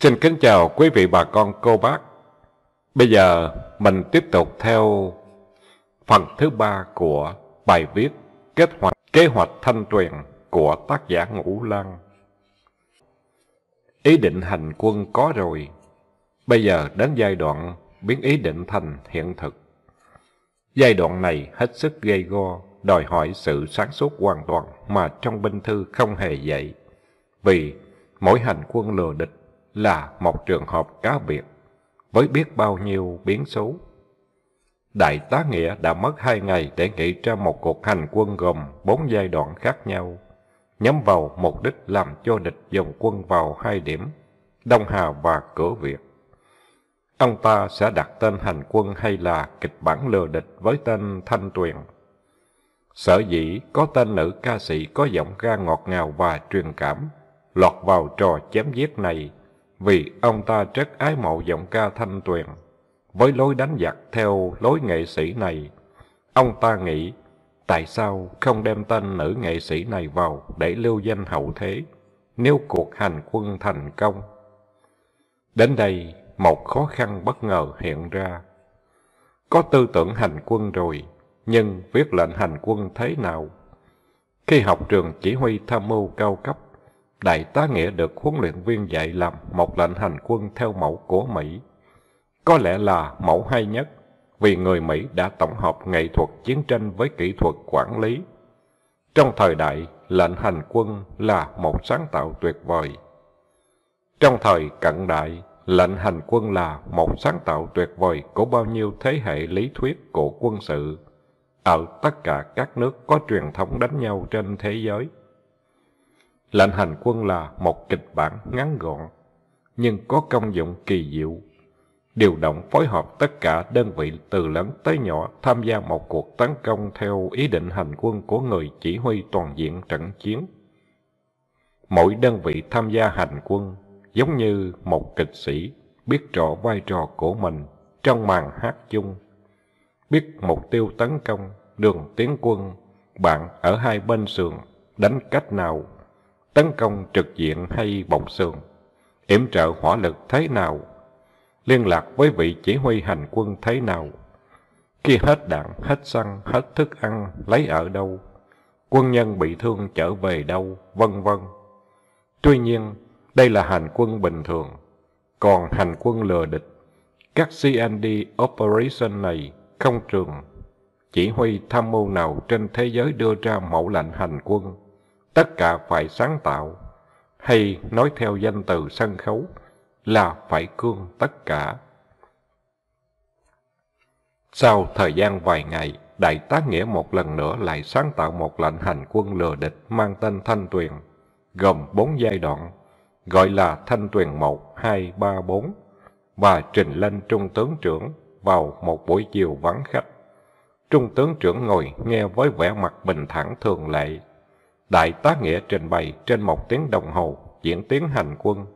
Xin kính chào quý vị bà con cô bác. Bây giờ mình tiếp tục theo phần thứ ba của bài viết Kết hoạch kế hoạch thanh tuyền của tác giả Ngũ lăng Ý định hành quân có rồi, bây giờ đến giai đoạn biến ý định thành hiện thực. Giai đoạn này hết sức gây go, đòi hỏi sự sáng suốt hoàn toàn mà trong binh thư không hề dạy. Vì mỗi hành quân lừa địch là một trường hợp cá biệt, với biết bao nhiêu biến số. Đại tá Nghĩa đã mất hai ngày để nghĩ ra một cuộc hành quân gồm bốn giai đoạn khác nhau, nhắm vào mục đích làm cho địch dòng quân vào hai điểm, Đông Hà và Cửa Việt. Ông ta sẽ đặt tên hành quân hay là kịch bản lừa địch với tên Thanh Tuyền. Sở dĩ có tên nữ ca sĩ có giọng ca ngọt ngào và truyền cảm, lọt vào trò chém giết này vì ông ta rất ái mộ giọng ca thanh tuyền. Với lối đánh giặc theo lối nghệ sĩ này, ông ta nghĩ tại sao không đem tên nữ nghệ sĩ này vào để lưu danh hậu thế nếu cuộc hành quân thành công. Đến đây, một khó khăn bất ngờ hiện ra. Có tư tưởng hành quân rồi, nhưng viết lệnh hành quân thế nào? Khi học trường chỉ huy tham mưu cao cấp, Đại tá Nghĩa được huấn luyện viên dạy làm một lệnh hành quân theo mẫu của Mỹ. Có lẽ là mẫu hay nhất, vì người Mỹ đã tổng hợp nghệ thuật chiến tranh với kỹ thuật quản lý. Trong thời đại, lệnh hành quân là một sáng tạo tuyệt vời. Trong thời cận đại, lệnh hành quân là một sáng tạo tuyệt vời của bao nhiêu thế hệ lý thuyết của quân sự ở tất cả các nước có truyền thống đánh nhau trên thế giới. Lệnh hành quân là một kịch bản ngắn gọn, nhưng có công dụng kỳ diệu. Điều động phối hợp tất cả đơn vị từ lớn tới nhỏ tham gia một cuộc tấn công theo ý định hành quân của người chỉ huy toàn diện trận chiến. Mỗi đơn vị tham gia hành quân giống như một kịch sĩ biết rõ vai trò của mình trong màn hát chung, biết mục tiêu tấn công, đường tiến quân, bạn ở hai bên sườn đánh cách nào tấn công trực diện hay bồng xương, yểm trợ hỏa lực thế nào, liên lạc với vị chỉ huy hành quân thế nào. Khi hết đạn, hết xăng, hết thức ăn, lấy ở đâu, quân nhân bị thương trở về đâu, vân vân. Tuy nhiên, đây là hành quân bình thường, còn hành quân lừa địch, các CND Operation này không trường chỉ huy tham mưu nào trên thế giới đưa ra mẫu lệnh hành quân tất cả phải sáng tạo, hay nói theo danh từ sân khấu là phải cương tất cả. Sau thời gian vài ngày, Đại tá Nghĩa một lần nữa lại sáng tạo một lệnh hành quân lừa địch mang tên Thanh Tuyền, gồm bốn giai đoạn, gọi là Thanh Tuyền 1, 2, 3, 4, và trình lên Trung tướng trưởng vào một buổi chiều vắng khách. Trung tướng trưởng ngồi nghe với vẻ mặt bình thản thường lệ, Đại tá Nghĩa trình bày trên một tiếng đồng hồ diễn tiến hành quân,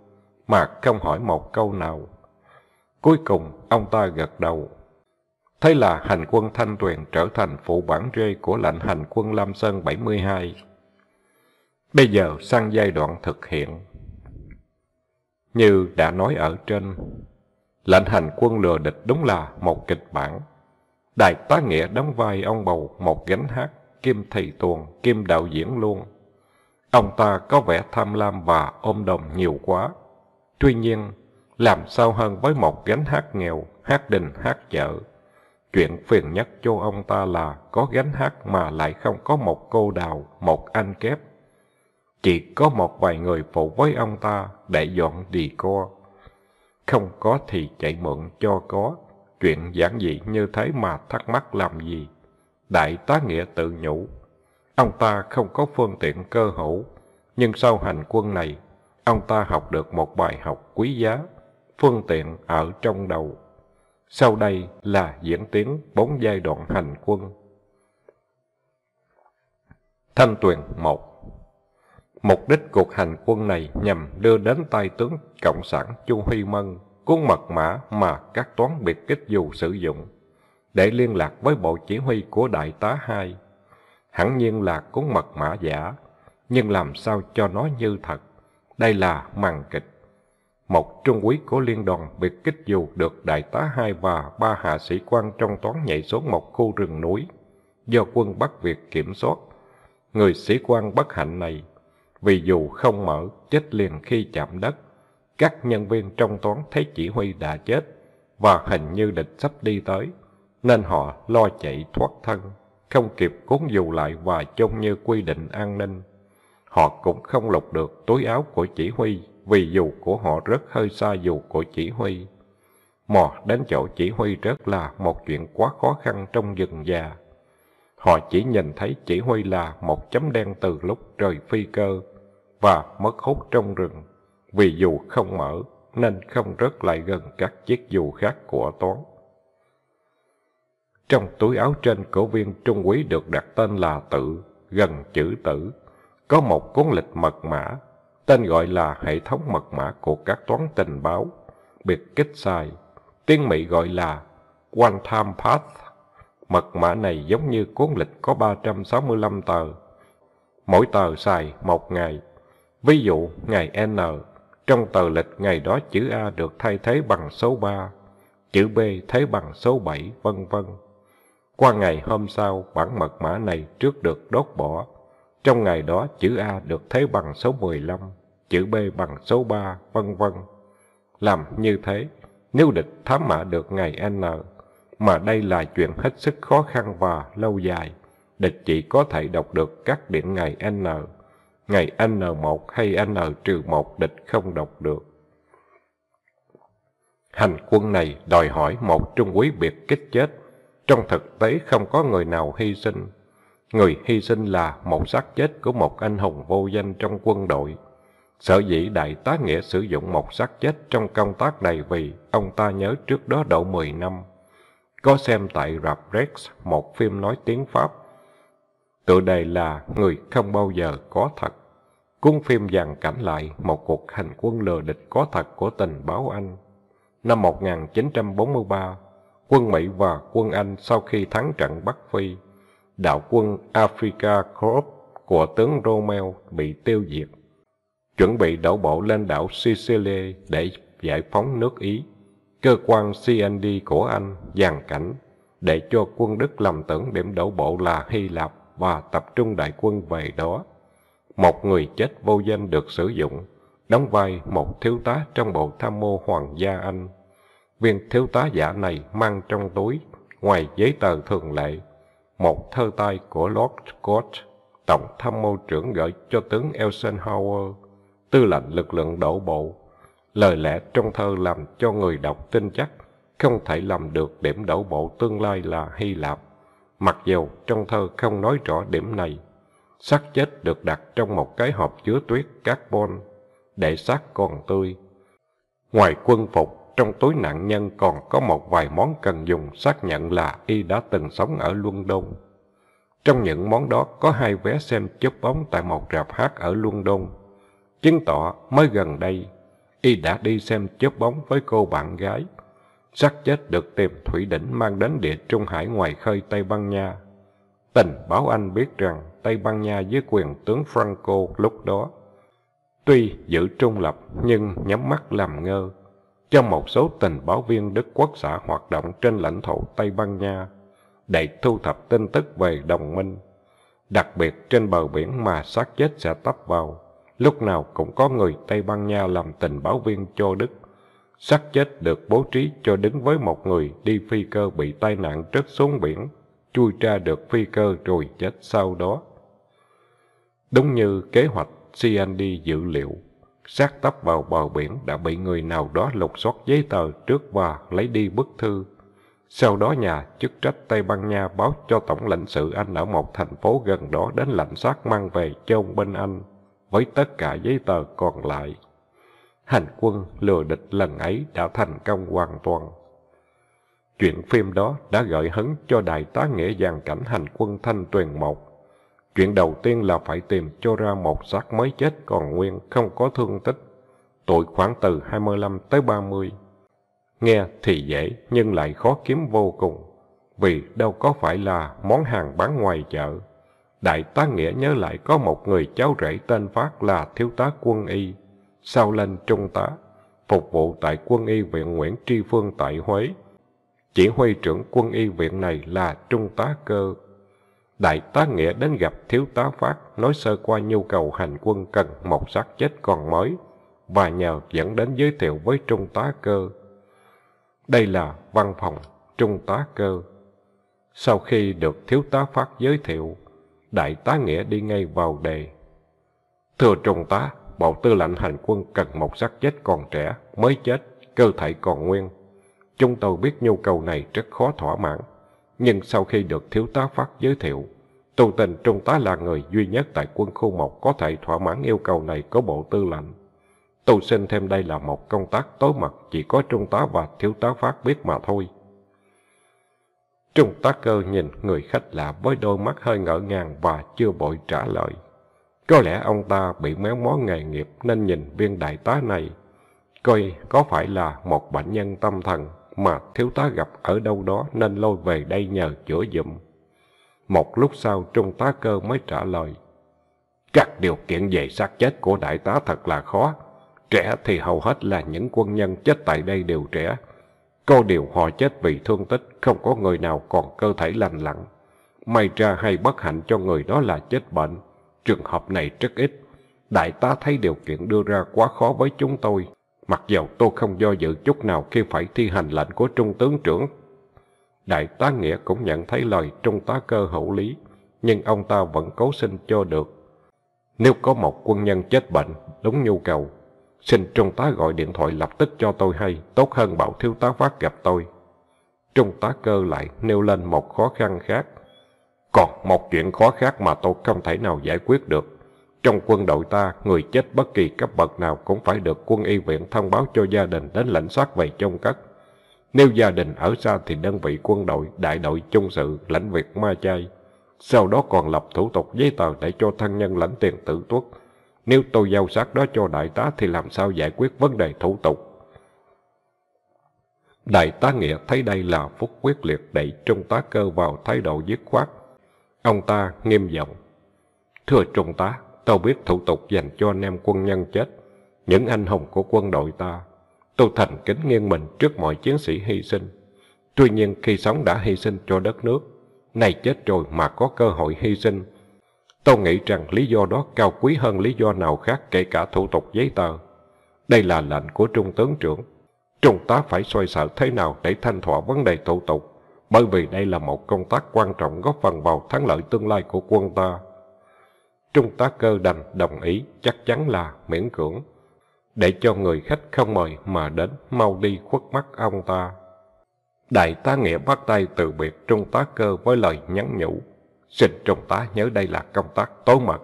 mà không hỏi một câu nào. Cuối cùng, ông ta gật đầu. Thế là hành quân Thanh Tuyền trở thành phụ bản rê của lệnh hành quân Lam Sơn 72. Bây giờ sang giai đoạn thực hiện. Như đã nói ở trên, lệnh hành quân lừa địch đúng là một kịch bản. Đại tá Nghĩa đóng vai ông bầu một gánh hát kim thầy tuồng, kim đạo diễn luôn. Ông ta có vẻ tham lam và ôm đồng nhiều quá. Tuy nhiên, làm sao hơn với một gánh hát nghèo, hát đình, hát chợ. Chuyện phiền nhất cho ông ta là có gánh hát mà lại không có một cô đào, một anh kép. Chỉ có một vài người phụ với ông ta để dọn đi co. Không có thì chạy mượn cho có. Chuyện giản dị như thế mà thắc mắc làm gì. Đại tá nghĩa tự nhủ, ông ta không có phương tiện cơ hữu, nhưng sau hành quân này, ông ta học được một bài học quý giá, phương tiện ở trong đầu. Sau đây là diễn tiến bốn giai đoạn hành quân. Thanh Tuyền 1 Mục đích cuộc hành quân này nhằm đưa đến tay tướng Cộng sản Chu Huy Mân cuốn mật mã mà các toán biệt kích dù sử dụng để liên lạc với bộ chỉ huy của đại tá hai. Hẳn nhiên là cuốn mật mã giả, nhưng làm sao cho nó như thật. Đây là màn kịch. Một trung úy của liên đoàn biệt kích dù được đại tá hai và ba hạ sĩ quan trong toán nhảy xuống một khu rừng núi do quân Bắc Việt kiểm soát. Người sĩ quan bất hạnh này, vì dù không mở, chết liền khi chạm đất. Các nhân viên trong toán thấy chỉ huy đã chết và hình như địch sắp đi tới nên họ lo chạy thoát thân, không kịp cuốn dù lại và trông như quy định an ninh. Họ cũng không lục được túi áo của chỉ huy, vì dù của họ rất hơi xa dù của chỉ huy. Mò đến chỗ chỉ huy rất là một chuyện quá khó khăn trong rừng già. Họ chỉ nhìn thấy chỉ huy là một chấm đen từ lúc trời phi cơ và mất hút trong rừng, vì dù không mở nên không rớt lại gần các chiếc dù khác của toán. Trong túi áo trên cổ viên trung quý được đặt tên là tự, gần chữ tử. Có một cuốn lịch mật mã, tên gọi là hệ thống mật mã của các toán tình báo, biệt kích sai. Tiếng Mỹ gọi là One Time Path. Mật mã này giống như cuốn lịch có 365 tờ. Mỗi tờ xài một ngày. Ví dụ, ngày N, trong tờ lịch ngày đó chữ A được thay thế bằng số 3, chữ B thế bằng số 7, vân vân. Qua ngày hôm sau, bản mật mã này trước được đốt bỏ. Trong ngày đó, chữ A được thế bằng số 15, chữ B bằng số 3, vân vân. Làm như thế, nếu địch thám mã được ngày N, mà đây là chuyện hết sức khó khăn và lâu dài, địch chỉ có thể đọc được các điện ngày N. Ngày N1 hay N-1 địch không đọc được. Hành quân này đòi hỏi một trung quý biệt kích chết trong thực tế không có người nào hy sinh. Người hy sinh là một xác chết của một anh hùng vô danh trong quân đội. Sở dĩ Đại tá Nghĩa sử dụng một xác chết trong công tác này vì ông ta nhớ trước đó độ 10 năm. Có xem tại Rạp Rex một phim nói tiếng Pháp. Tựa đề là Người không bao giờ có thật. Cuốn phim dàn cảnh lại một cuộc hành quân lừa địch có thật của tình báo Anh. Năm 1943, quân Mỹ và quân Anh sau khi thắng trận Bắc Phi. Đạo quân Africa Corps của tướng Romeo bị tiêu diệt, chuẩn bị đổ bộ lên đảo Sicily để giải phóng nước Ý. Cơ quan CND của Anh dàn cảnh để cho quân Đức lầm tưởng điểm đổ bộ là Hy Lạp và tập trung đại quân về đó. Một người chết vô danh được sử dụng, đóng vai một thiếu tá trong bộ tham mưu hoàng gia Anh Viên thiếu tá giả này mang trong túi, ngoài giấy tờ thường lệ, một thơ tay của Lord Scott, tổng tham mưu trưởng gửi cho tướng Eisenhower, tư lệnh lực lượng đổ bộ. Lời lẽ trong thơ làm cho người đọc tin chắc không thể làm được điểm đổ bộ tương lai là Hy Lạp. Mặc dù trong thơ không nói rõ điểm này, xác chết được đặt trong một cái hộp chứa tuyết carbon để xác còn tươi. Ngoài quân phục trong túi nạn nhân còn có một vài món cần dùng xác nhận là y đã từng sống ở Luân Đôn. Trong những món đó có hai vé xem chớp bóng tại một rạp hát ở Luân Đôn, chứng tỏ mới gần đây y đã đi xem chớp bóng với cô bạn gái. Xác chết được tìm thủy đỉnh mang đến địa trung hải ngoài khơi Tây Ban Nha. Tình báo Anh biết rằng Tây Ban Nha dưới quyền tướng Franco lúc đó Tuy giữ trung lập nhưng nhắm mắt làm ngơ cho một số tình báo viên Đức Quốc xã hoạt động trên lãnh thổ Tây Ban Nha để thu thập tin tức về đồng minh. Đặc biệt trên bờ biển mà xác chết sẽ tấp vào, lúc nào cũng có người Tây Ban Nha làm tình báo viên cho Đức. Sát chết được bố trí cho đứng với một người đi phi cơ bị tai nạn rớt xuống biển, chui ra được phi cơ rồi chết sau đó. Đúng như kế hoạch CND dự liệu xác tấp vào bờ biển đã bị người nào đó lục soát giấy tờ trước và lấy đi bức thư. Sau đó nhà chức trách Tây Ban Nha báo cho tổng lãnh sự Anh ở một thành phố gần đó đến lãnh sát mang về chôn bên Anh với tất cả giấy tờ còn lại. Hành quân lừa địch lần ấy đã thành công hoàn toàn. Chuyện phim đó đã gợi hứng cho đại tá nghĩa dàn cảnh hành quân thanh tuyền một Chuyện đầu tiên là phải tìm cho ra một xác mới chết còn nguyên, không có thương tích. Tuổi khoảng từ 25 tới 30. Nghe thì dễ, nhưng lại khó kiếm vô cùng. Vì đâu có phải là món hàng bán ngoài chợ. Đại tá Nghĩa nhớ lại có một người cháu rể tên Phát là thiếu tá quân y. Sau lên trung tá, phục vụ tại quân y viện Nguyễn Tri Phương tại Huế. Chỉ huy trưởng quân y viện này là trung tá cơ Đại tá Nghĩa đến gặp thiếu tá Phát nói sơ qua nhu cầu hành quân cần một xác chết còn mới và nhờ dẫn đến giới thiệu với trung tá cơ. Đây là văn phòng trung tá cơ. Sau khi được thiếu tá Phát giới thiệu, Đại tá Nghĩa đi ngay vào đề. Thưa trung tá, bộ tư lệnh hành quân cần một xác chết còn trẻ, mới chết, cơ thể còn nguyên. Chúng tôi biết nhu cầu này rất khó thỏa mãn, nhưng sau khi được thiếu tá Phát giới thiệu, Tôn tình Trung tá là người duy nhất tại quân khu một có thể thỏa mãn yêu cầu này của bộ tư lệnh. Tu sinh thêm đây là một công tác tối mật chỉ có trung tá và thiếu tá phát biết mà thôi. Trung tá cơ nhìn người khách lạ với đôi mắt hơi ngỡ ngàng và chưa bội trả lời. Có lẽ ông ta bị méo mó nghề nghiệp nên nhìn viên đại tá này. Coi có phải là một bệnh nhân tâm thần mà thiếu tá gặp ở đâu đó nên lôi về đây nhờ chữa dụm. Một lúc sau Trung tá cơ mới trả lời Các điều kiện về xác chết của đại tá thật là khó Trẻ thì hầu hết là những quân nhân chết tại đây đều trẻ Có điều họ chết vì thương tích Không có người nào còn cơ thể lành lặn May ra hay bất hạnh cho người đó là chết bệnh Trường hợp này rất ít Đại tá thấy điều kiện đưa ra quá khó với chúng tôi Mặc dầu tôi không do dự chút nào khi phải thi hành lệnh của trung tướng trưởng Đại tá Nghĩa cũng nhận thấy lời trung tá cơ hữu lý, nhưng ông ta vẫn cố xin cho được. Nếu có một quân nhân chết bệnh, đúng nhu cầu, xin trung tá gọi điện thoại lập tức cho tôi hay, tốt hơn bảo thiếu tá phát gặp tôi. Trung tá cơ lại nêu lên một khó khăn khác. Còn một chuyện khó khác mà tôi không thể nào giải quyết được. Trong quân đội ta, người chết bất kỳ cấp bậc nào cũng phải được quân y viện thông báo cho gia đình đến lãnh sát về chôn cất. Nếu gia đình ở xa thì đơn vị quân đội, đại đội chung sự lãnh việc ma chay. Sau đó còn lập thủ tục giấy tờ để cho thân nhân lãnh tiền tử tuất. Nếu tôi giao xác đó cho đại tá thì làm sao giải quyết vấn đề thủ tục? Đại tá Nghĩa thấy đây là phút quyết liệt đẩy Trung tá cơ vào thái độ dứt khoát. Ông ta nghiêm giọng. Thưa Trung tá, tôi biết thủ tục dành cho anh em quân nhân chết, những anh hùng của quân đội ta Tôi thành kính nghiêng mình trước mọi chiến sĩ hy sinh. Tuy nhiên khi sống đã hy sinh cho đất nước, nay chết rồi mà có cơ hội hy sinh. Tôi nghĩ rằng lý do đó cao quý hơn lý do nào khác kể cả thủ tục giấy tờ. Đây là lệnh của Trung tướng trưởng. Trung tá phải xoay sở thế nào để thanh thỏa vấn đề thủ tục, bởi vì đây là một công tác quan trọng góp phần vào thắng lợi tương lai của quân ta. Trung tá cơ đành đồng ý chắc chắn là miễn cưỡng để cho người khách không mời mà đến mau đi khuất mắt ông ta. Đại tá Nghĩa bắt tay từ biệt Trung tá Cơ với lời nhắn nhủ. Xin Trung tá nhớ đây là công tác tối mật.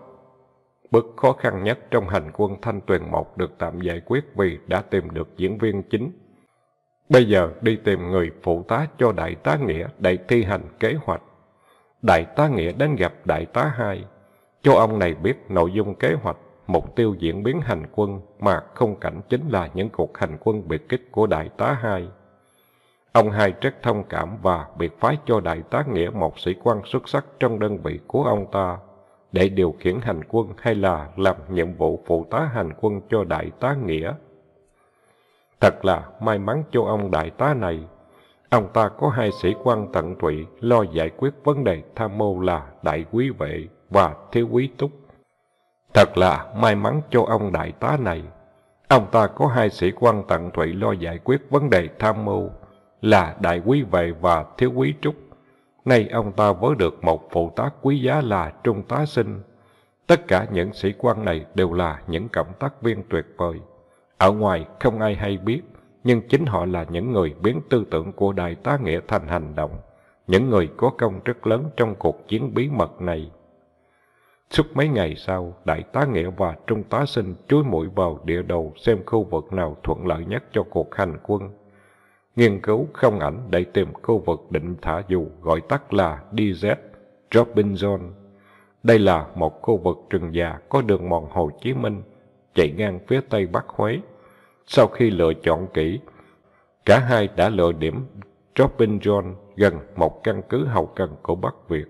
Bước khó khăn nhất trong hành quân Thanh Tuyền một được tạm giải quyết vì đã tìm được diễn viên chính. Bây giờ đi tìm người phụ tá cho Đại tá Nghĩa để thi hành kế hoạch. Đại tá Nghĩa đến gặp Đại tá Hai, cho ông này biết nội dung kế hoạch mục tiêu diễn biến hành quân mà không cảnh chính là những cuộc hành quân biệt kích của Đại tá Hai. Ông Hai rất thông cảm và biệt phái cho Đại tá Nghĩa một sĩ quan xuất sắc trong đơn vị của ông ta để điều khiển hành quân hay là làm nhiệm vụ phụ tá hành quân cho Đại tá Nghĩa. Thật là may mắn cho ông Đại tá này. Ông ta có hai sĩ quan tận tụy lo giải quyết vấn đề tham mưu là Đại quý vệ và Thiếu quý túc Thật là may mắn cho ông đại tá này. Ông ta có hai sĩ quan tận tụy lo giải quyết vấn đề tham mưu là đại quý vệ và thiếu quý trúc. Nay ông ta vớ được một phụ tá quý giá là trung tá sinh. Tất cả những sĩ quan này đều là những cộng tác viên tuyệt vời. Ở ngoài không ai hay biết, nhưng chính họ là những người biến tư tưởng của Đại tá Nghĩa thành hành động, những người có công rất lớn trong cuộc chiến bí mật này. Suốt mấy ngày sau, Đại tá Nghĩa và Trung tá Sinh chối mũi vào địa đầu xem khu vực nào thuận lợi nhất cho cuộc hành quân. Nghiên cứu không ảnh để tìm khu vực định thả dù gọi tắt là DZ, Dropping Zone. Đây là một khu vực rừng già có đường mòn Hồ Chí Minh, chạy ngang phía tây bắc Huế. Sau khi lựa chọn kỹ, cả hai đã lựa điểm Dropping Zone gần một căn cứ hậu cần của Bắc Việt.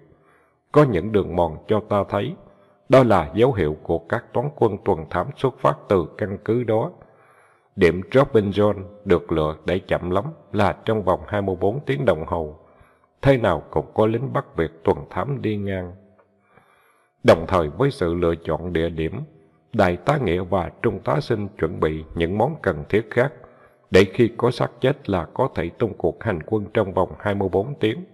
Có những đường mòn cho ta thấy đó là dấu hiệu của các toán quân tuần thám xuất phát từ căn cứ đó. Điểm Robin được lựa để chậm lắm là trong vòng 24 tiếng đồng hồ. Thế nào cũng có lính bắt việc tuần thám đi ngang. Đồng thời với sự lựa chọn địa điểm, Đại tá Nghĩa và Trung tá Sinh chuẩn bị những món cần thiết khác để khi có xác chết là có thể tung cuộc hành quân trong vòng 24 tiếng.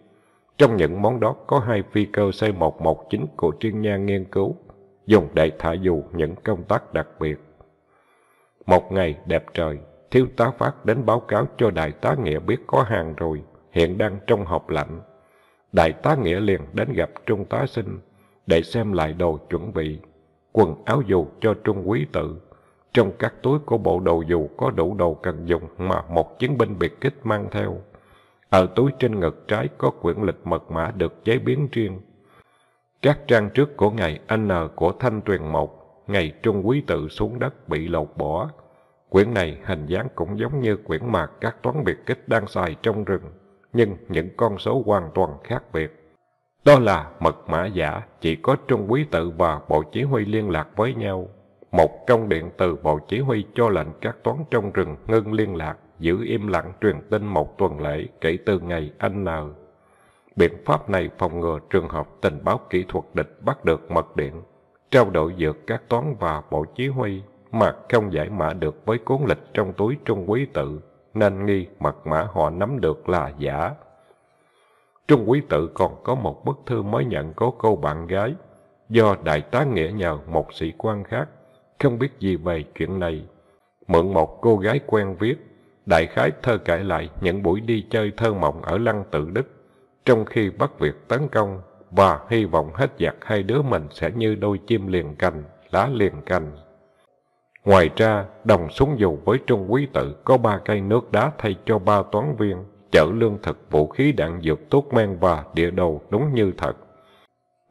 Trong những món đó có hai phi cơ C-119 của Triên Nha nghiên cứu dùng để thả dù những công tác đặc biệt. Một ngày đẹp trời, thiếu tá phát đến báo cáo cho đại tá Nghĩa biết có hàng rồi, hiện đang trong học lạnh. Đại tá Nghĩa liền đến gặp trung tá sinh để xem lại đồ chuẩn bị, quần áo dù cho trung quý tự. Trong các túi của bộ đồ dù có đủ đồ cần dùng mà một chiến binh biệt kích mang theo. Ở túi trên ngực trái có quyển lịch mật mã được chế biến riêng, các trang trước của ngày N của Thanh Tuyền Một, ngày Trung Quý Tự xuống đất bị lột bỏ. Quyển này hình dáng cũng giống như quyển mà các toán biệt kích đang xài trong rừng, nhưng những con số hoàn toàn khác biệt. Đó là mật mã giả, chỉ có Trung Quý Tự và Bộ Chỉ huy liên lạc với nhau. Một công điện từ Bộ Chỉ huy cho lệnh các toán trong rừng ngưng liên lạc, giữ im lặng truyền tin một tuần lễ kể từ ngày N. Biện pháp này phòng ngừa trường hợp tình báo kỹ thuật địch bắt được mật điện, trao đổi giữa các toán và bộ chỉ huy mà không giải mã được với cuốn lịch trong túi Trung Quý Tự, nên nghi mật mã họ nắm được là giả. Trung Quý Tự còn có một bức thư mới nhận có cô bạn gái, do Đại tá Nghĩa nhờ một sĩ quan khác, không biết gì về chuyện này. Mượn một cô gái quen viết, đại khái thơ kể lại những buổi đi chơi thơ mộng ở Lăng Tự Đức trong khi bắt Việt tấn công và hy vọng hết giặc hai đứa mình sẽ như đôi chim liền cành, lá liền cành. Ngoài ra, đồng súng dù với Trung Quý Tự có ba cây nước đá thay cho ba toán viên, chở lương thực, vũ khí đạn dược tốt men và địa đồ đúng như thật.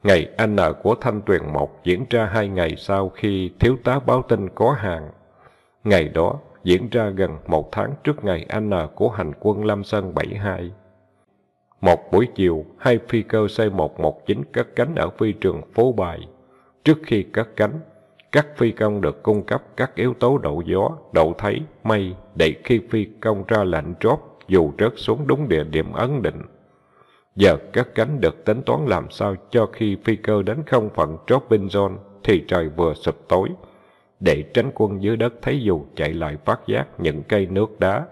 Ngày N của Thanh Tuyền một diễn ra hai ngày sau khi thiếu tá báo tin có hàng. Ngày đó diễn ra gần một tháng trước ngày N của hành quân lâm Sơn 72. Một buổi chiều, hai phi cơ C-119 cất cánh ở phi trường phố bài. Trước khi cất cánh, các phi công được cung cấp các yếu tố độ gió, độ thấy, mây để khi phi công ra lệnh drop dù rớt xuống đúng địa điểm ấn định. Giờ cất cánh được tính toán làm sao cho khi phi cơ đến không phận dropping zone thì trời vừa sụp tối, để tránh quân dưới đất thấy dù chạy lại phát giác những cây nước đá,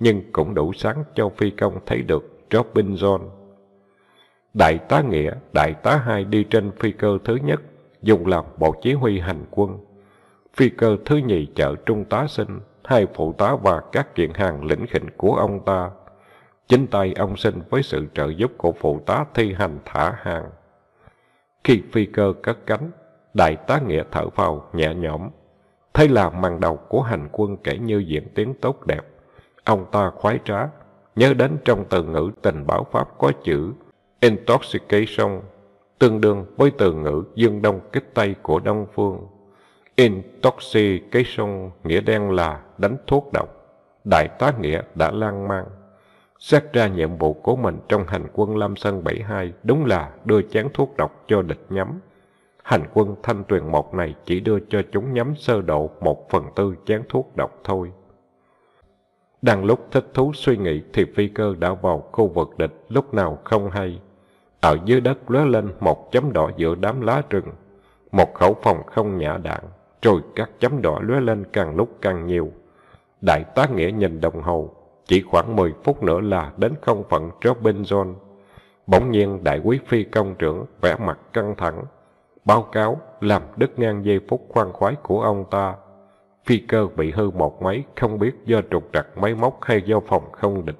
nhưng cũng đủ sáng cho phi công thấy được Robin John. Đại tá Nghĩa, đại tá Hai đi trên phi cơ thứ nhất, dùng làm bộ chỉ huy hành quân. Phi cơ thứ nhì chở trung tá sinh, hai phụ tá và các kiện hàng lĩnh khỉnh của ông ta. Chính tay ông sinh với sự trợ giúp của phụ tá thi hành thả hàng. Khi phi cơ cất cánh, đại tá Nghĩa thở vào nhẹ nhõm. Thế là màn đầu của hành quân kể như diễn tiến tốt đẹp. Ông ta khoái trá, Nhớ đến trong từ ngữ tình báo Pháp có chữ intoxication, tương đương với từ ngữ dương đông kích tây của Đông Phương. Intoxication nghĩa đen là đánh thuốc độc. Đại tá Nghĩa đã lan man. Xét ra nhiệm vụ của mình trong hành quân Lam Sơn 72 đúng là đưa chén thuốc độc cho địch nhắm. Hành quân Thanh Tuyền một này chỉ đưa cho chúng nhắm sơ độ một phần tư chén thuốc độc thôi. Đang lúc thích thú suy nghĩ thì phi cơ đã vào khu vực địch lúc nào không hay. Ở dưới đất lóe lên một chấm đỏ giữa đám lá rừng. Một khẩu phòng không nhả đạn, rồi các chấm đỏ lóe lên càng lúc càng nhiều. Đại tá Nghĩa nhìn đồng hồ, chỉ khoảng 10 phút nữa là đến không phận Robinson. Bỗng nhiên đại quý phi công trưởng vẻ mặt căng thẳng, báo cáo làm đứt ngang giây phút khoan khoái của ông ta. Phi cơ bị hư một máy, không biết do trục trặc máy móc hay do phòng không địch.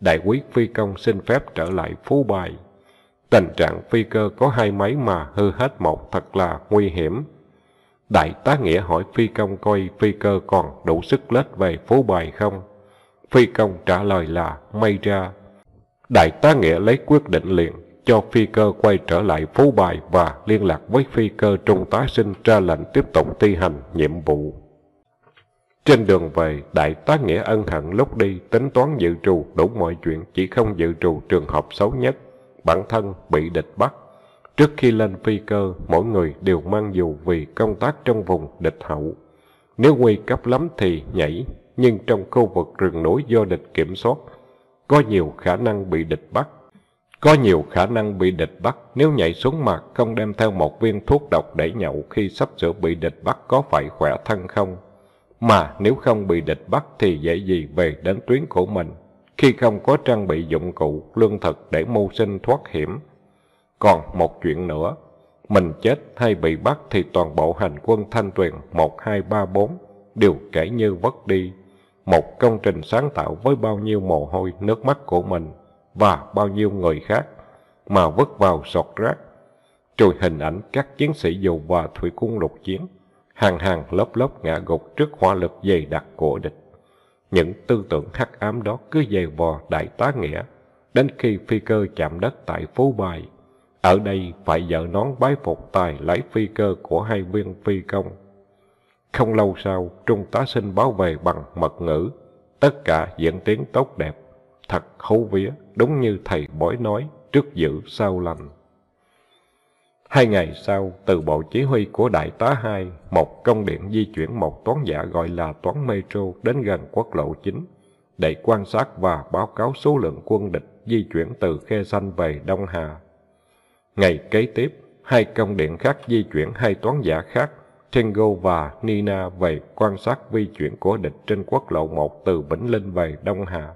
Đại quý phi công xin phép trở lại phú bài. Tình trạng phi cơ có hai máy mà hư hết một thật là nguy hiểm. Đại tá Nghĩa hỏi phi công coi phi cơ còn đủ sức lết về phú bài không? Phi công trả lời là may ra. Đại tá Nghĩa lấy quyết định liền cho phi cơ quay trở lại phú bài và liên lạc với phi cơ trung tá sinh ra lệnh tiếp tục thi hành nhiệm vụ. Trên đường về, Đại tá Nghĩa ân hận lúc đi, tính toán dự trù đủ mọi chuyện, chỉ không dự trù trường hợp xấu nhất. Bản thân bị địch bắt. Trước khi lên phi cơ, mỗi người đều mang dù vì công tác trong vùng địch hậu. Nếu nguy cấp lắm thì nhảy, nhưng trong khu vực rừng núi do địch kiểm soát, có nhiều khả năng bị địch bắt. Có nhiều khả năng bị địch bắt nếu nhảy xuống mặt không đem theo một viên thuốc độc để nhậu khi sắp sửa bị địch bắt có phải khỏe thân không? mà nếu không bị địch bắt thì dễ gì về đến tuyến của mình, khi không có trang bị dụng cụ, lương thực để mưu sinh thoát hiểm. Còn một chuyện nữa, mình chết hay bị bắt thì toàn bộ hành quân thanh tuyền 1, 2, 3, 4 đều kể như vất đi. Một công trình sáng tạo với bao nhiêu mồ hôi, nước mắt của mình và bao nhiêu người khác mà vứt vào sọt rác. Trùi hình ảnh các chiến sĩ dù và thủy quân lục chiến hàng hàng lớp lớp ngã gục trước hỏa lực dày đặc của địch. Những tư tưởng hắc ám đó cứ dày vò đại tá nghĩa, đến khi phi cơ chạm đất tại phố bài. Ở đây phải dỡ nón bái phục tài lấy phi cơ của hai viên phi công. Không lâu sau, trung tá xin báo về bằng mật ngữ. Tất cả diễn tiến tốt đẹp, thật hấu vía, đúng như thầy bói nói, trước dữ sau lành. Hai ngày sau, từ bộ chỉ huy của Đại tá hai một công điện di chuyển một toán giả gọi là toán metro đến gần quốc lộ 9 để quan sát và báo cáo số lượng quân địch di chuyển từ Khe xanh về Đông Hà. Ngày kế tiếp, hai công điện khác di chuyển hai toán giả khác, Tango và Nina về quan sát vi chuyển của địch trên quốc lộ 1 từ Vĩnh Linh về Đông Hà.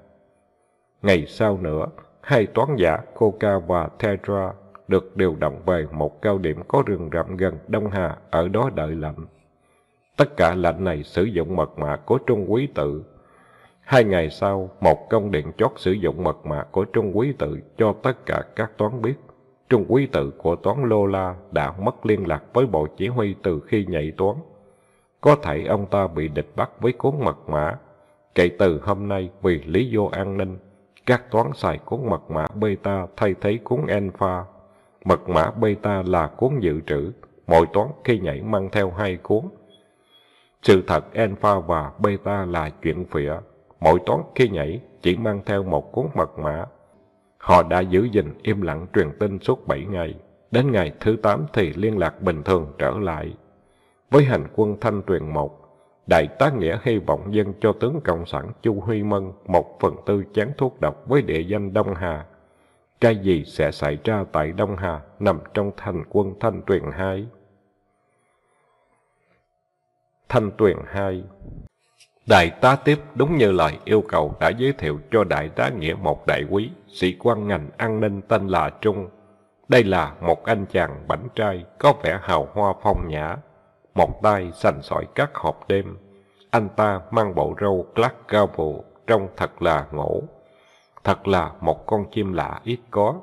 Ngày sau nữa, hai toán giả Coca và Tetra được điều động về một cao điểm có rừng rậm gần Đông Hà ở đó đợi lệnh. Tất cả lệnh này sử dụng mật mã của Trung Quý Tự. Hai ngày sau, một công điện chót sử dụng mật mã của Trung Quý Tự cho tất cả các toán biết. Trung Quý Tự của toán Lô La đã mất liên lạc với bộ chỉ huy từ khi nhảy toán. Có thể ông ta bị địch bắt với cuốn mật mã. Kể từ hôm nay, vì lý do an ninh, các toán xài cuốn mật mã beta thay thế cuốn alpha mật mã beta là cuốn dự trữ, mọi toán khi nhảy mang theo hai cuốn. Sự thật alpha và beta là chuyện phịa, mọi toán khi nhảy chỉ mang theo một cuốn mật mã. Họ đã giữ gìn im lặng truyền tin suốt 7 ngày, đến ngày thứ 8 thì liên lạc bình thường trở lại. Với hành quân thanh tuyền một, Đại tá Nghĩa hy vọng dân cho tướng Cộng sản Chu Huy Mân một phần tư chán thuốc độc với địa danh Đông Hà cái gì sẽ xảy ra tại Đông Hà nằm trong thành quân Thanh Tuyền 2. Thanh Tuyền 2 Đại tá tiếp đúng như lời yêu cầu đã giới thiệu cho đại tá nghĩa một đại quý, sĩ quan ngành an ninh tên là Trung. Đây là một anh chàng bảnh trai có vẻ hào hoa phong nhã, một tay sành sỏi các hộp đêm. Anh ta mang bộ râu Clark Gable trông thật là ngổ, Thật là một con chim lạ ít có.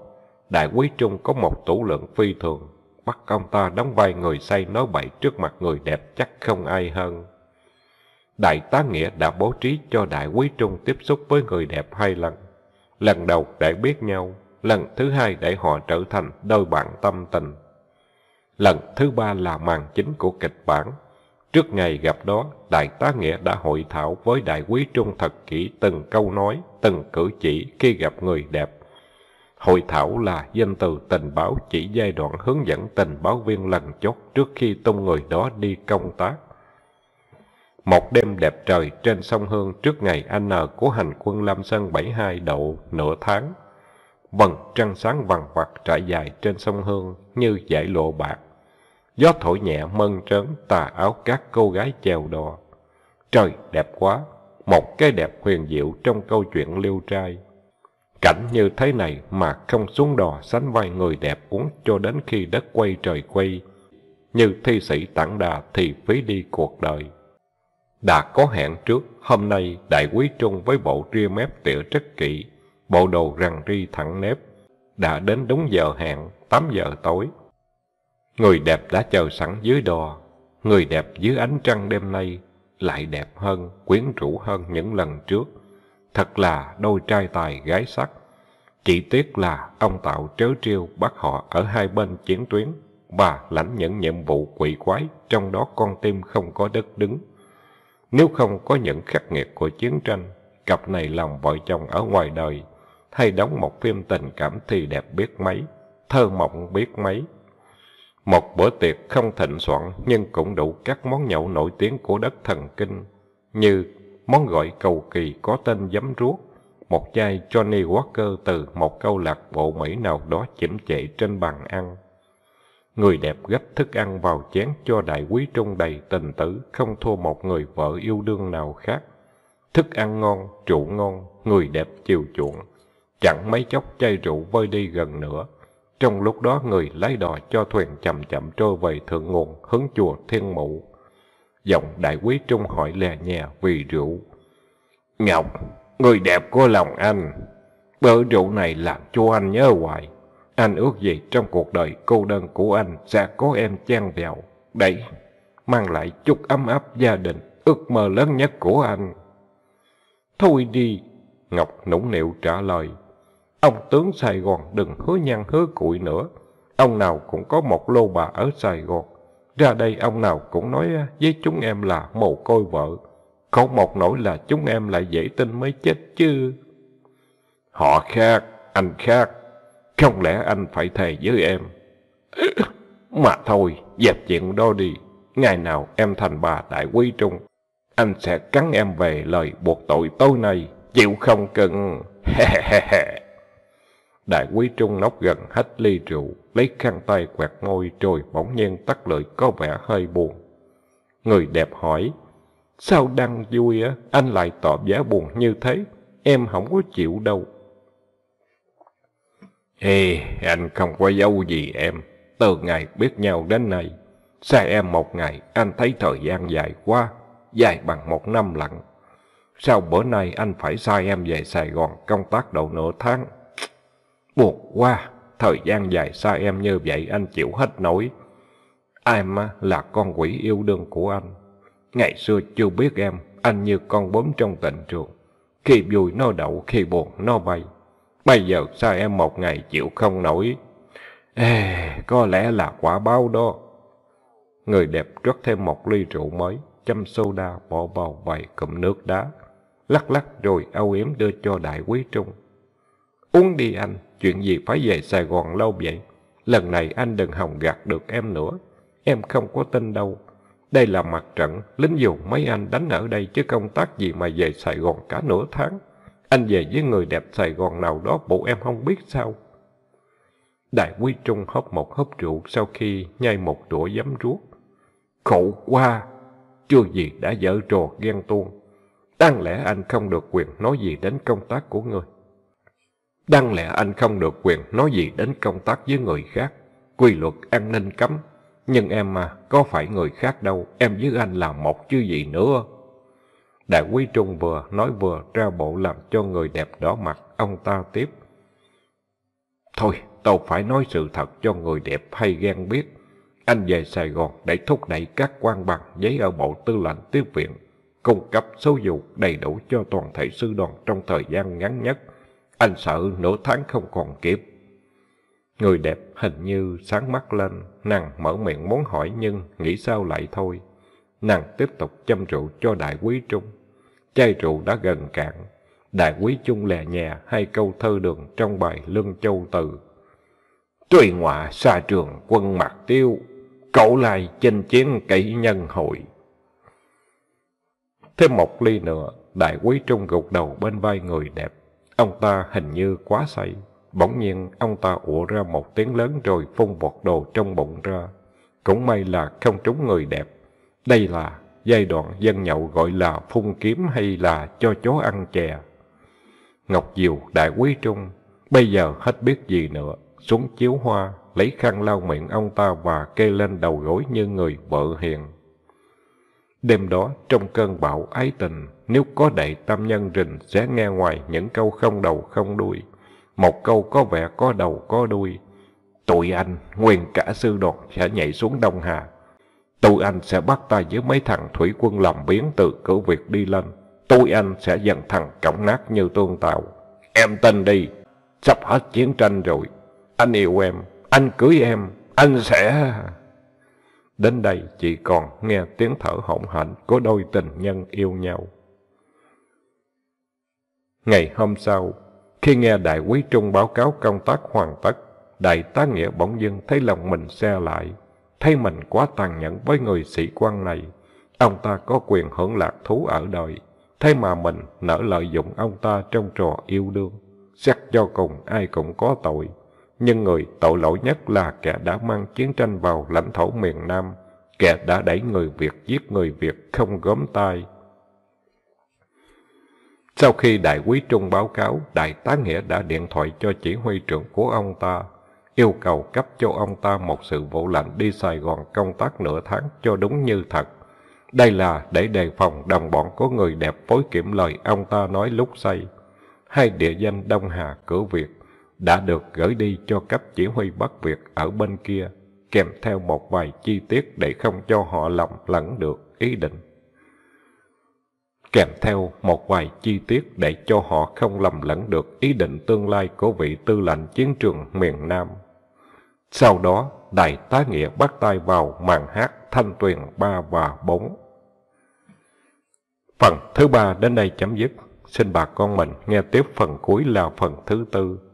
Đại quý Trung có một tủ lượng phi thường, bắt ông ta đóng vai người say nói bậy trước mặt người đẹp chắc không ai hơn. Đại tá Nghĩa đã bố trí cho đại quý Trung tiếp xúc với người đẹp hai lần. Lần đầu để biết nhau, lần thứ hai để họ trở thành đôi bạn tâm tình. Lần thứ ba là màn chính của kịch bản, Trước ngày gặp đó, Đại tá Nghĩa đã hội thảo với đại quý trung thật kỹ từng câu nói, từng cử chỉ khi gặp người đẹp. Hội thảo là danh từ tình báo chỉ giai đoạn hướng dẫn tình báo viên lần chốt trước khi tung người đó đi công tác. Một đêm đẹp trời trên sông Hương trước ngày anh N của hành quân Lam Sơn 72 độ nửa tháng. Vầng trăng sáng vàng vặt trải dài trên sông Hương như dải lộ bạc. Gió thổi nhẹ mơn trớn tà áo các cô gái chèo đò. Trời đẹp quá, một cái đẹp huyền diệu trong câu chuyện liêu trai. Cảnh như thế này mà không xuống đò sánh vai người đẹp uống cho đến khi đất quay trời quay. Như thi sĩ tặng đà thì phí đi cuộc đời. Đã có hẹn trước, hôm nay đại quý trung với bộ ria mép tỉa rất kỹ, bộ đồ rằng ri thẳng nếp. Đã đến đúng giờ hẹn, 8 giờ tối. Người đẹp đã chờ sẵn dưới đò, người đẹp dưới ánh trăng đêm nay lại đẹp hơn, quyến rũ hơn những lần trước. Thật là đôi trai tài gái sắc. Chỉ tiếc là ông Tạo trớ trêu bắt họ ở hai bên chiến tuyến và lãnh những nhiệm vụ quỷ quái, trong đó con tim không có đất đứng. Nếu không có những khắc nghiệt của chiến tranh, cặp này làm vợ chồng ở ngoài đời hay đóng một phim tình cảm thì đẹp biết mấy, thơ mộng biết mấy. Một bữa tiệc không thịnh soạn nhưng cũng đủ các món nhậu nổi tiếng của đất thần kinh như món gọi cầu kỳ có tên giấm ruốc, một chai Johnny Walker từ một câu lạc bộ Mỹ nào đó chỉnh chệ trên bàn ăn. Người đẹp gấp thức ăn vào chén cho đại quý trung đầy tình tử, không thua một người vợ yêu đương nào khác. Thức ăn ngon, trụ ngon, người đẹp chiều chuộng, chẳng mấy chốc chai rượu vơi đi gần nữa. Trong lúc đó người lái đò cho thuyền chậm chậm trôi về thượng nguồn hướng chùa Thiên Mụ. Giọng đại quý trung hỏi lè nhè vì rượu. Ngọc, người đẹp của lòng anh, bữa rượu này làm cho anh nhớ hoài. Anh ước gì trong cuộc đời cô đơn của anh sẽ có em chan vào, đẩy, mang lại chút ấm áp gia đình, ước mơ lớn nhất của anh. Thôi đi, Ngọc nũng nịu trả lời. Ông tướng Sài Gòn đừng hứa nhăn hứa cụi nữa. Ông nào cũng có một lô bà ở Sài Gòn. Ra đây ông nào cũng nói à, với chúng em là mồ côi vợ. Không một nỗi là chúng em lại dễ tin mới chết chứ. Họ khác, anh khác. Không lẽ anh phải thề với em? Mà thôi, dẹp chuyện đó đi. Ngày nào em thành bà đại quý trung, anh sẽ cắn em về lời buộc tội tối nay. Chịu không cần... Đại quý trung nóc gần hết ly rượu, lấy khăn tay quẹt môi rồi bỗng nhiên tắt lưỡi có vẻ hơi buồn. Người đẹp hỏi, sao đang vui á, anh lại tỏ vẻ buồn như thế, em không có chịu đâu. Ê, anh không có giấu gì em, từ ngày biết nhau đến nay, xa em một ngày anh thấy thời gian dài quá, dài bằng một năm lận. Sao bữa nay anh phải sai em về Sài Gòn công tác đầu nửa tháng? Buồn qua thời gian dài xa em như vậy anh chịu hết nổi. Em là con quỷ yêu đương của anh. Ngày xưa chưa biết em, anh như con bướm trong tình trường. Khi vui nó đậu, khi buồn nó bay. Bây giờ sao em một ngày chịu không nổi? Ê, có lẽ là quả báo đó. Người đẹp rót thêm một ly rượu mới, châm soda bỏ vào vài cụm nước đá. Lắc lắc rồi âu yếm đưa cho đại quý trung. Uống đi anh, chuyện gì phải về Sài Gòn lâu vậy? Lần này anh đừng hòng gạt được em nữa. Em không có tin đâu. Đây là mặt trận, lính dù mấy anh đánh ở đây chứ công tác gì mà về Sài Gòn cả nửa tháng. Anh về với người đẹp Sài Gòn nào đó bộ em không biết sao. Đại quý Trung hớp một hớp rượu sau khi nhai một đũa giấm ruốc. Khổ qua. Chưa gì đã dở trò ghen tuông. Đáng lẽ anh không được quyền nói gì đến công tác của người. Đáng lẽ anh không được quyền nói gì đến công tác với người khác. Quy luật an ninh cấm. Nhưng em mà, có phải người khác đâu, em với anh là một chứ gì nữa. Đại quý Trung vừa nói vừa ra bộ làm cho người đẹp đỏ mặt, ông ta tiếp. Thôi, tôi phải nói sự thật cho người đẹp hay ghen biết. Anh về Sài Gòn để thúc đẩy các quan bằng giấy ở Bộ Tư lệnh Tiếp viện, cung cấp số dụ đầy đủ cho toàn thể sư đoàn trong thời gian ngắn nhất anh sợ nửa tháng không còn kịp. Người đẹp hình như sáng mắt lên, nàng mở miệng muốn hỏi nhưng nghĩ sao lại thôi. Nàng tiếp tục châm rượu cho đại quý trung. Chai rượu đã gần cạn, đại quý trung lè nhẹ hai câu thơ đường trong bài Lương Châu Từ. tùy ngoại xa trường quân mạc tiêu, cậu lai chinh chiến kỹ nhân hội. Thêm một ly nữa, đại quý trung gục đầu bên vai người đẹp. Ông ta hình như quá say. Bỗng nhiên ông ta ụa ra một tiếng lớn rồi phun bọt đồ trong bụng ra. Cũng may là không trúng người đẹp. Đây là giai đoạn dân nhậu gọi là phun kiếm hay là cho chó ăn chè. Ngọc Diều, Đại Quý Trung, bây giờ hết biết gì nữa. Xuống chiếu hoa, lấy khăn lau miệng ông ta và kê lên đầu gối như người vợ hiền. Đêm đó, trong cơn bão ái tình, nếu có đại tam nhân rình sẽ nghe ngoài những câu không đầu không đuôi. Một câu có vẻ có đầu có đuôi. Tụi anh, nguyên cả sư đoàn sẽ nhảy xuống Đông Hà. Tụi anh sẽ bắt tay với mấy thằng thủy quân làm biến từ cửa việc đi lên. Tụi anh sẽ dần thằng cổng nát như tuôn tạo. Em tin đi, sắp hết chiến tranh rồi. Anh yêu em, anh cưới em, anh sẽ... Đến đây chỉ còn nghe tiếng thở hỗn hển của đôi tình nhân yêu nhau. Ngày hôm sau, khi nghe đại quý trung báo cáo công tác hoàn tất, đại tá nghĩa bỗng dưng thấy lòng mình xe lại, thấy mình quá tàn nhẫn với người sĩ quan này. Ông ta có quyền hưởng lạc thú ở đời, thế mà mình nỡ lợi dụng ông ta trong trò yêu đương. Xét cho cùng ai cũng có tội, nhưng người tội lỗi nhất là kẻ đã mang chiến tranh vào lãnh thổ miền Nam, kẻ đã đẩy người Việt giết người Việt không gớm tay. Sau khi đại quý Trung báo cáo, đại tá Nghĩa đã điện thoại cho chỉ huy trưởng của ông ta, yêu cầu cấp cho ông ta một sự vụ lệnh đi Sài Gòn công tác nửa tháng cho đúng như thật. Đây là để đề phòng đồng bọn có người đẹp phối kiểm lời ông ta nói lúc say. Hai địa danh Đông Hà, Cửa Việt đã được gửi đi cho cấp chỉ huy Bắc Việt ở bên kia, kèm theo một vài chi tiết để không cho họ lầm lẫn được ý định. Kèm theo một vài chi tiết để cho họ không lầm lẫn được ý định tương lai của vị tư lệnh chiến trường miền Nam. Sau đó, Đại tá Nghĩa bắt tay vào màn hát Thanh Tuyền 3 và 4. Phần thứ ba đến đây chấm dứt. Xin bà con mình nghe tiếp phần cuối là phần thứ tư.